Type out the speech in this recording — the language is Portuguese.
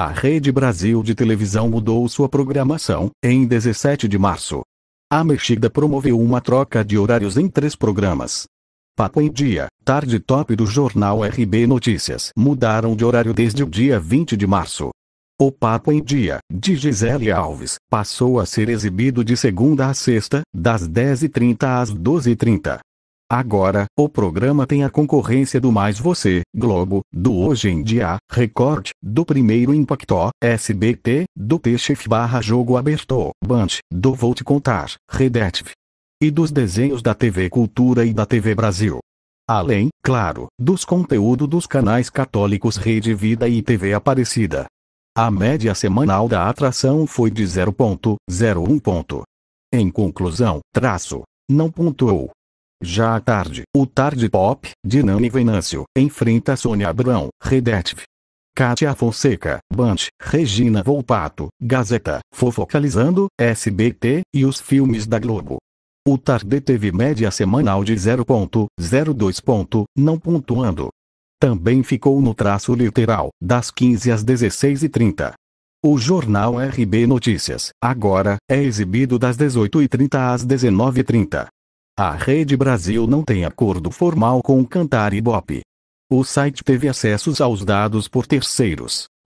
A Rede Brasil de Televisão mudou sua programação, em 17 de março. A Mexida promoveu uma troca de horários em três programas. Papo em Dia, Tarde Top do jornal RB Notícias mudaram de horário desde o dia 20 de março. O Papo em Dia, de Gisele Alves, passou a ser exibido de segunda a sexta, das 10h30 às 12h30. Agora, o programa tem a concorrência do Mais Você, Globo, do Hoje em Dia, Record, do Primeiro Impacto, SBT, do T-Chef barra Jogo Aberto, Band, do Vou Te Contar, Redetv. E dos desenhos da TV Cultura e da TV Brasil. Além, claro, dos conteúdos dos canais católicos Rede Vida e TV Aparecida. A média semanal da atração foi de 0.01 ponto. Em conclusão, traço, não pontuou. Já à tarde, o Tarde Pop, de Nani Venâncio, enfrenta Sônia Abrão, Redetv. Cátia Fonseca, Band, Regina Volpato, Gazeta, Fofocalizando, SBT, e os filmes da Globo. O Tarde teve média semanal de 0.02. Não pontuando. Também ficou no traço literal, das 15 às 16h30. O jornal RB Notícias, agora, é exibido das 18h30 às 19h30. A Rede Brasil não tem acordo formal com o Cantar Ibope. O site teve acessos aos dados por terceiros,